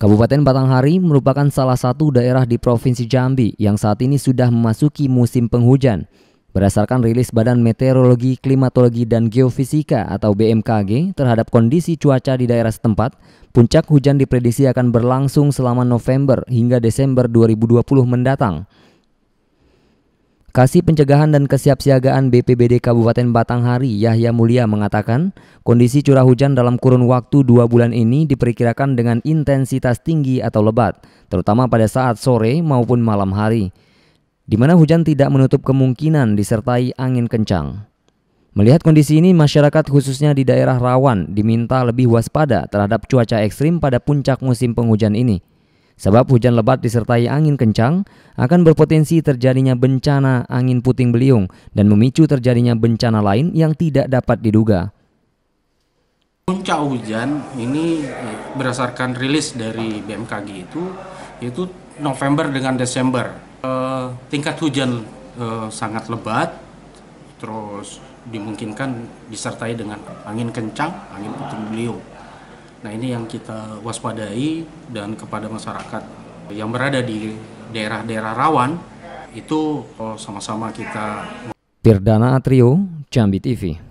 Kabupaten Batanghari merupakan salah satu daerah di Provinsi Jambi yang saat ini sudah memasuki musim penghujan. Berdasarkan rilis Badan Meteorologi, Klimatologi, dan Geofisika atau BMKG terhadap kondisi cuaca di daerah setempat, puncak hujan diprediksi akan berlangsung selama November hingga Desember 2020 mendatang. Kasih Pencegahan dan Kesiapsiagaan BPBD Kabupaten Batanghari Yahya Mulia mengatakan, kondisi curah hujan dalam kurun waktu dua bulan ini diperkirakan dengan intensitas tinggi atau lebat, terutama pada saat sore maupun malam hari, di mana hujan tidak menutup kemungkinan disertai angin kencang. Melihat kondisi ini, masyarakat khususnya di daerah rawan diminta lebih waspada terhadap cuaca ekstrim pada puncak musim penghujan ini. Sebab hujan lebat disertai angin kencang akan berpotensi terjadinya bencana angin puting beliung dan memicu terjadinya bencana lain yang tidak dapat diduga. Puncak hujan ini eh, berdasarkan rilis dari BMKG itu itu November dengan Desember. E, tingkat hujan e, sangat lebat, terus dimungkinkan disertai dengan angin kencang, angin puting beliung. Nah ini yang kita waspadai dan kepada masyarakat yang berada di daerah-daerah rawan itu oh, sama-sama kita. Pirdana Atrio, Jambi TV.